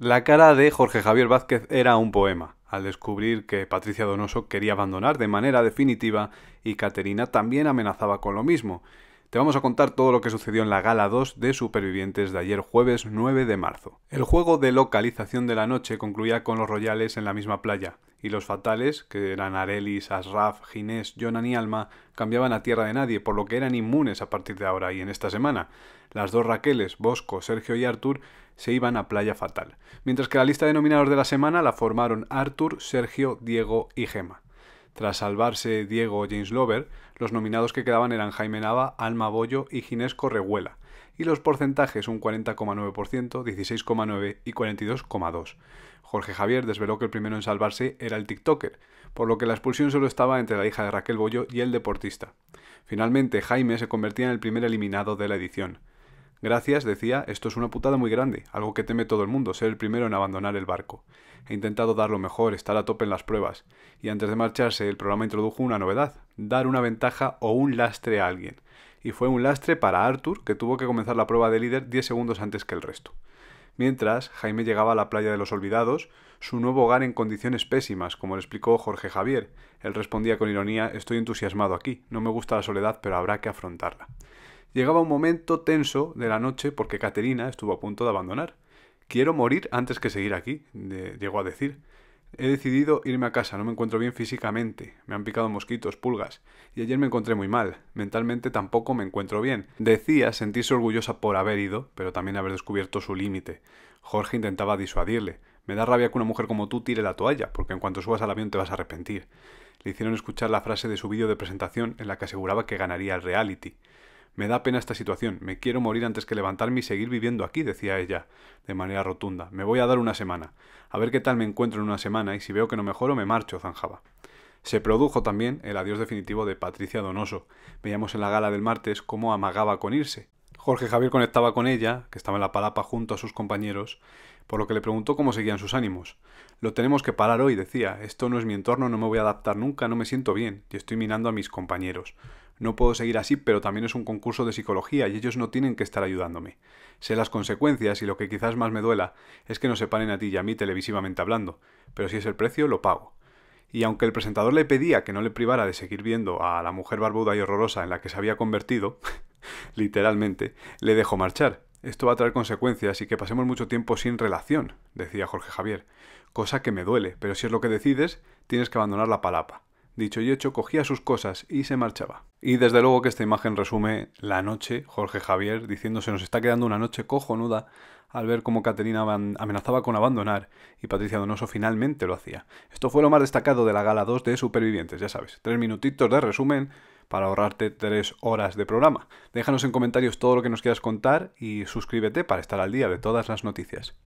La cara de Jorge Javier Vázquez era un poema, al descubrir que Patricia Donoso quería abandonar de manera definitiva y Caterina también amenazaba con lo mismo. Te vamos a contar todo lo que sucedió en la gala 2 de Supervivientes de ayer jueves 9 de marzo. El juego de localización de la noche concluía con los Royales en la misma playa, y los fatales, que eran Arelis, Asraf, Ginés, Jonan y Alma, cambiaban a tierra de nadie, por lo que eran inmunes a partir de ahora y en esta semana. Las dos Raqueles, Bosco, Sergio y Artur, se iban a Playa Fatal, mientras que la lista de nominados de la semana la formaron Artur, Sergio, Diego y Gema. Tras salvarse Diego James Lover, los nominados que quedaban eran Jaime Nava, Alma Bollo y Ginesco Correguela, y los porcentajes un 40,9%, 16,9% y 42,2%. Jorge Javier desveló que el primero en salvarse era el TikToker, por lo que la expulsión solo estaba entre la hija de Raquel Bollo y el deportista. Finalmente, Jaime se convertía en el primer eliminado de la edición. Gracias, decía, esto es una putada muy grande, algo que teme todo el mundo, ser el primero en abandonar el barco. He intentado dar lo mejor, estar a tope en las pruebas. Y antes de marcharse, el programa introdujo una novedad, dar una ventaja o un lastre a alguien. Y fue un lastre para Arthur, que tuvo que comenzar la prueba de líder 10 segundos antes que el resto. Mientras, Jaime llegaba a la playa de los olvidados, su nuevo hogar en condiciones pésimas, como le explicó Jorge Javier. Él respondía con ironía, estoy entusiasmado aquí, no me gusta la soledad, pero habrá que afrontarla. Llegaba un momento tenso de la noche porque Caterina estuvo a punto de abandonar. Quiero morir antes que seguir aquí, llegó a decir. He decidido irme a casa, no me encuentro bien físicamente, me han picado mosquitos, pulgas, y ayer me encontré muy mal, mentalmente tampoco me encuentro bien. Decía sentirse orgullosa por haber ido, pero también haber descubierto su límite. Jorge intentaba disuadirle. Me da rabia que una mujer como tú tire la toalla, porque en cuanto subas al avión te vas a arrepentir. Le hicieron escuchar la frase de su vídeo de presentación en la que aseguraba que ganaría el reality. Me da pena esta situación, me quiero morir antes que levantarme y seguir viviendo aquí, decía ella, de manera rotunda. Me voy a dar una semana. A ver qué tal me encuentro en una semana y si veo que no mejoro me marcho, zanjaba. Se produjo también el adiós definitivo de Patricia Donoso. Veíamos en la gala del martes cómo amagaba con irse. Jorge Javier conectaba con ella, que estaba en la palapa junto a sus compañeros, por lo que le preguntó cómo seguían sus ánimos. Lo tenemos que parar hoy, decía. Esto no es mi entorno, no me voy a adaptar nunca, no me siento bien, y estoy minando a mis compañeros. No puedo seguir así, pero también es un concurso de psicología y ellos no tienen que estar ayudándome. Sé las consecuencias y lo que quizás más me duela es que no se paren a ti y a mí televisivamente hablando, pero si es el precio, lo pago y aunque el presentador le pedía que no le privara de seguir viendo a la mujer barbuda y horrorosa en la que se había convertido, literalmente, le dejó marchar. Esto va a traer consecuencias y que pasemos mucho tiempo sin relación, decía Jorge Javier. Cosa que me duele, pero si es lo que decides, tienes que abandonar la palapa. Dicho y hecho, cogía sus cosas y se marchaba. Y desde luego que esta imagen resume la noche, Jorge Javier, se nos está quedando una noche cojonuda al ver cómo Caterina amenazaba con abandonar y Patricia Donoso finalmente lo hacía. Esto fue lo más destacado de la gala 2 de Supervivientes, ya sabes. Tres minutitos de resumen para ahorrarte tres horas de programa. Déjanos en comentarios todo lo que nos quieras contar y suscríbete para estar al día de todas las noticias.